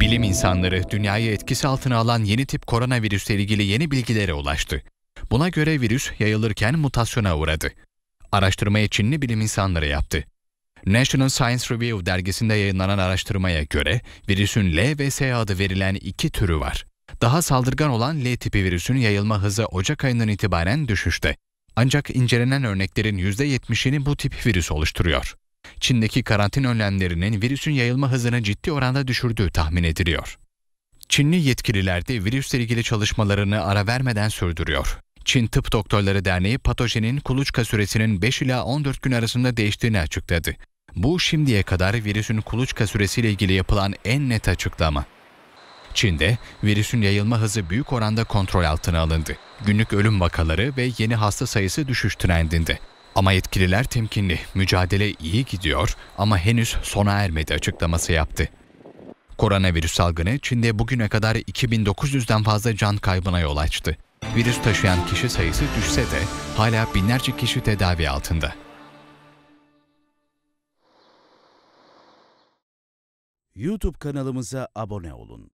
Bilim insanları dünyayı etkisi altına alan yeni tip koronavirüsle ilgili yeni bilgilere ulaştı. Buna göre virüs yayılırken mutasyona uğradı. Araştırmayı Çinli bilim insanları yaptı. National Science Review dergisinde yayınlanan araştırmaya göre virüsün L ve S adı verilen iki türü var. Daha saldırgan olan L tipi virüsün yayılma hızı Ocak ayından itibaren düşüşte. Ancak incelenen örneklerin %70'ini bu tip virüs oluşturuyor. Çin'deki karantin önlemlerinin virüsün yayılma hızını ciddi oranda düşürdüğü tahmin ediliyor. Çinli yetkililer de virüsle ilgili çalışmalarını ara vermeden sürdürüyor. Çin Tıp Doktorları Derneği patojenin kuluçka süresinin 5 ila 14 gün arasında değiştiğini açıkladı. Bu şimdiye kadar virüsün kuluçka süresiyle ilgili yapılan en net açıklama. Çin'de virüsün yayılma hızı büyük oranda kontrol altına alındı. Günlük ölüm vakaları ve yeni hasta sayısı düşüş trendinde. Ama yetkililer temkinli, mücadele iyi gidiyor ama henüz sona ermedi açıklaması yaptı. Koronavirüs salgını Çin'de bugüne kadar 2900'den fazla can kaybına yol açtı. Virüs taşıyan kişi sayısı düşse de hala binlerce kişi tedavi altında. YouTube kanalımıza abone olun.